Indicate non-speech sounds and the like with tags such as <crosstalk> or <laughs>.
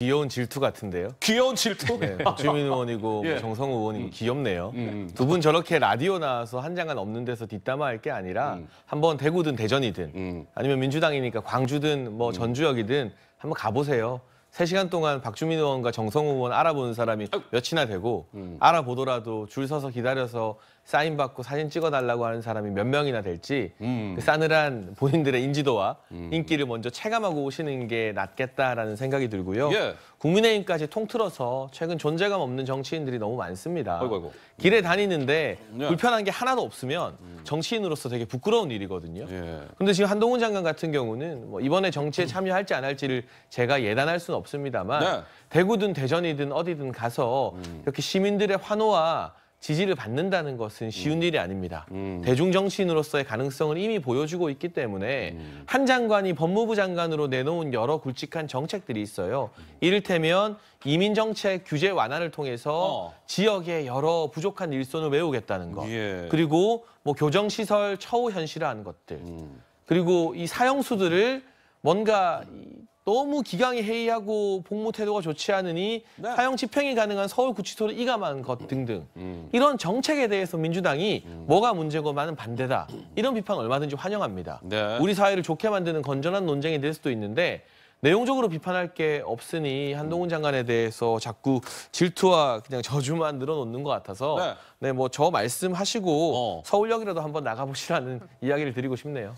귀여운 질투 같은데요. 귀여운 질투? 네, 뭐 주민 의원이고 뭐 <laughs> 예. 정성 의원이고 음. 귀엽네요. 음. 음. 두분 저렇게 라디오 나와서 한장은 없는 데서 뒷담화할 게 아니라 음. 한번 대구든 대전이든 음. 아니면 민주당이니까 광주든 뭐 음. 전주역이든 한 번 가보세요. 3시간 동안 박주민 의원과 정성호 의원 알아보는 사람이 몇이나 되고 음. 알아보더라도 줄 서서 기다려서 사인 받고 사진 찍어달라고 하는 사람이 몇 명이나 될지 음. 그 싸늘한 본인들의 인지도와 음. 인기를 먼저 체감하고 오시는 게 낫겠다라는 생각이 들고요. 예. 국민의힘까지 통틀어서 최근 존재감 없는 정치인들이 너무 많습니다. 아이고, 아이고. 길에 다니는데 예. 불편한 게 하나도 없으면 음. 정치인으로서 되게 부끄러운 일이거든요. 그런데 예. 지금 한동훈 장관 같은 경우는 뭐 이번에 정치에 <clears throat> 참여할지 안 할지를 제가 예단할 수는 없습니다만 네. 대구든 대전이든 어디든 가서 음. 이렇게 시민들의 환호와 지지를 받는다는 것은 쉬운 음. 일이 아닙니다. 음. 대중 정치인으로서의 가능성을 이미 보여주고 있기 때문에 음. 한 장관이 법무부 장관으로 내놓은 여러 굵직한 정책들이 있어요. 음. 이를테면 이민 정책 규제 완화를 통해서 어. 지역의 여러 부족한 일손을 메우겠다는 것, 예. 그리고 뭐 교정 시설 처우 현실화하는 것들, 음. 그리고 이 사형수들을 뭔가 너무 기강이 해이하고 복무 태도가 좋지 않으니 네. 사형 집행이 가능한 서울구치소를 이감한 것 등등 음, 음. 이런 정책에 대해서 민주당이 음. 뭐가 문제고 많은 반대다 이런 비판 얼마든지 환영합니다. 네. 우리 사회를 좋게 만드는 건전한 논쟁이 될 수도 있는데 내용적으로 비판할 게 없으니 한동훈 장관에 대해서 자꾸 질투와 그냥 저주만 늘어놓는 것 같아서 네, 네뭐저 말씀하시고 어. 서울역이라도 한번 나가보시라는 <laughs> 이야기를 드리고 싶네요.